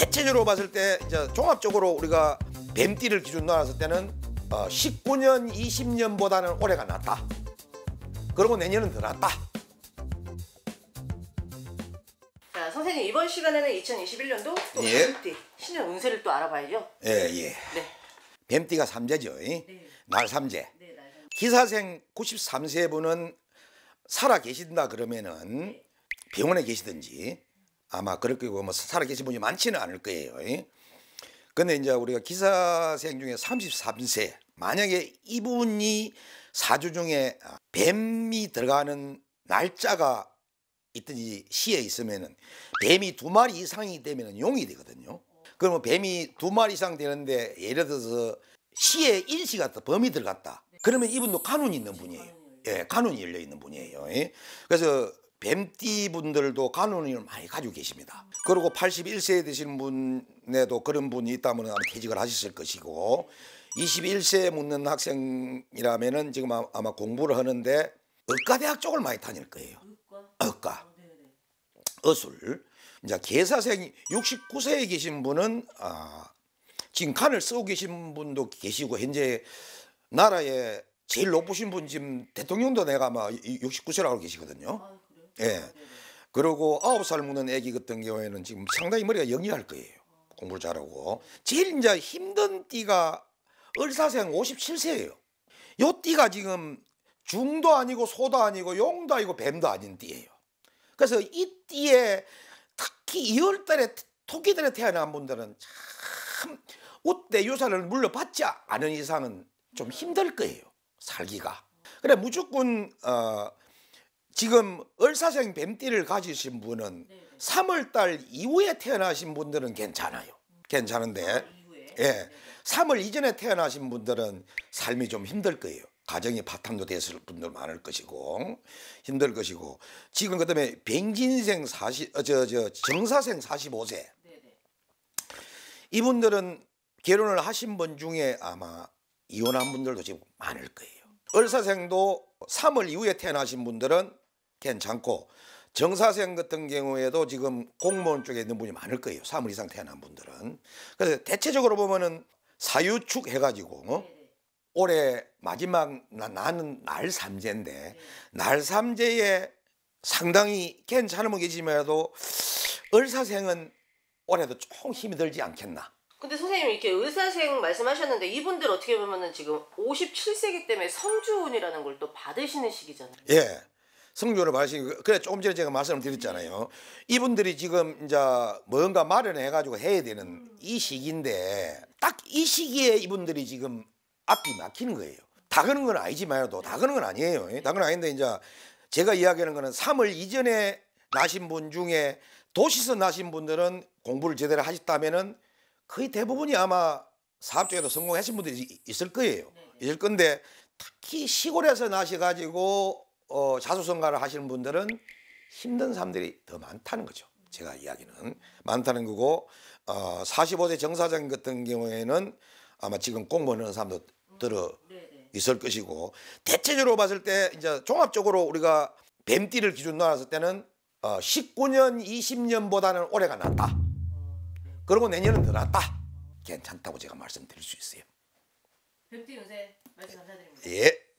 대체적으로 봤을 때 이제 종합적으로 우리가 뱀띠를 기준으로 놨을 때는 어, 19년, 20년보다는 올해가 낫다. 그리고 내년은 더 낫다. 자, 선생님 이번 시간에는 2021년도 또 예. 뱀띠 신년 운세를 또 알아봐야죠. 예, 예. 네. 뱀띠가 삼재죠. 네. 날삼재. 네, 날 네, 기사생 93세 분은 살아 계신다 그러면은 네. 병원에 계시든지 아마 그렇게뭐 살아계신 분이 많지는 않을 거예요. 예? 근데 이제 우리가 기사생 중에 33세 만약에 이분이 사주 중에 아, 뱀이 들어가는 날짜가 있든지 시에 있으면은 뱀이 두 마리 이상이 되면은 용이 되거든요. 그러면 뭐 뱀이 두 마리 이상 되는데 예를 들어서 시에 인시 같다 범이 들어갔다. 그러면 이분도 간운이 있는 분이에요. 예, 간운이 열려 있는 분이에요. 예? 그래서 뱀띠 분들도 간호인을 많이 가지고 계십니다. 그리고 81세 되신 분에도 그런 분이 있다면 퇴직을 하셨을 것이고 21세에 묻는 학생이라면 지금 아마 공부를 하는데 의과대학 쪽을 많이 다닐 거예요. 의과. 의 어, 네, 네. 어술. 이제 계사생 69세에 계신 분은 아, 지금 칸을 쓰고 계신 분도 계시고 현재 나라에 제일 높으신 분 지금 대통령도 내가 아마 69세라고 계시거든요. 아, 예. 그리고 아홉 살 무는 애기 같은 경우에는 지금 상당히 머리가 영리할 거예요. 공부 잘하고. 제일 이제 힘든 띠가 을사생 57세예요. 요 띠가 지금 중도 아니고 소도 아니고 용도 아니고 뱀도 아닌 띠예요. 그래서 이 띠에 특히 2월달에 토끼들에 태어난 분들은 참 옷대 유산을 물려받지 않은 이상은 좀 힘들 거예요. 살기가. 그래 무조건 어, 지금 을사생 뱀띠를 가지신 분은 네. 3월달 이후에 태어나신 분들은 괜찮아요. 괜찮은데 예, 3월 이전에 태어나신 분들은 삶이 좀 힘들 거예요. 가정이 바탕도 됐을 분들 많을 것이고 힘들 것이고 지금 그다음에 뱅진생 40저저 어, 정사생 45세 이분들은 결혼을 하신 분 중에 아마 이혼한 분들도 지금 많을 거예요. 을사생도 3월 이후에 태어나신 분들은 괜찮고 정사생 같은 경우에도 지금 공무원 쪽에 있는 분이 많을 거예요. 사월 이상 태어난 분들은. 그래서 대체적으로 보면은 사유축 해가지고 어? 올해 마지막 나, 나는 날 삼재인데 네. 날 삼재에 상당히 괜찮은 분 계시면도 을사생은 올해도 조금 힘이 들지 않겠나. 근데 선생님 이렇게 을사생 말씀하셨는데 이분들 어떻게 보면은 지금 57세기 때문에 성주운이라는 걸 또 받으시는 시기잖아요. 예. 성교를 받으시고 그, 그래 조금 전에 제가 말씀을 드렸잖아요. 이분들이 지금 이제 뭔가 마련해 가지고 해야 되는 이 시기인데 딱 이 시기에 이분들이 지금 앞이 막히는 거예요. 다 그런 건 아니지만도 다 그런 건 아니에요. 예? 다 그런 건 아닌데 이제 제가 이야기하는 거는 3월 이전에 나신 분 중에 도시에서 나신 분들은 공부를 제대로 하셨다면은 거의 대부분이 아마 사업 쪽에도 성공하신 분들이 있을 거예요. 있을 건데 특히 시골에서 나셔 가지고 어, 자수성가를 하시는 분들은 힘든 사람들이 더 많다는 거죠. 제가 이야기는 많다는 거고 어, 45세 정사장 같은 경우에는 아마 지금 공무하는 사람도 들어 네, 네. 있을 것이고 대체적으로 봤을 때 이제 종합적으로 우리가 뱀띠를 기준으로 알을 때는 어, 19년, 20년보다는 올해가 낫다. 그리고 내년은 더 낫다. 괜찮다고 제가 말씀드릴 수 있어요. 뱀띠 요새 말씀 감사드립니다. 예.